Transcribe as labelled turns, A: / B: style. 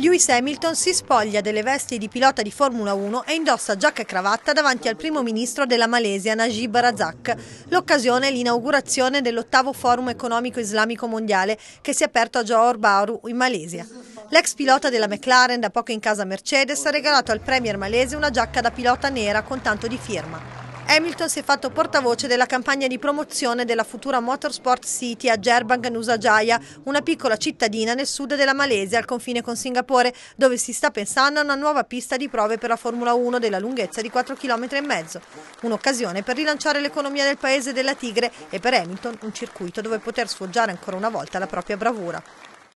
A: Lewis Hamilton si spoglia delle vesti di pilota di Formula 1 e indossa giacca e cravatta davanti al primo ministro della Malesia Najib Razak. L'occasione è l'inaugurazione dell'ottavo forum economico islamico mondiale che si è aperto a Johor Bahru in Malesia. L'ex pilota della McLaren, da poco in casa Mercedes, ha regalato al premier malese una giacca da pilota nera con tanto di firma. Hamilton si è fatto portavoce della campagna di promozione della futura Motorsport City a Gerbang Nusa Jaya, una piccola cittadina nel sud della Malesia al confine con Singapore, dove si sta pensando a una nuova pista di prove per la Formula 1 della lunghezza di 4,5 km Un'occasione per rilanciare l'economia del paese della Tigre e per Hamilton un circuito dove poter sfoggiare ancora una volta la propria bravura.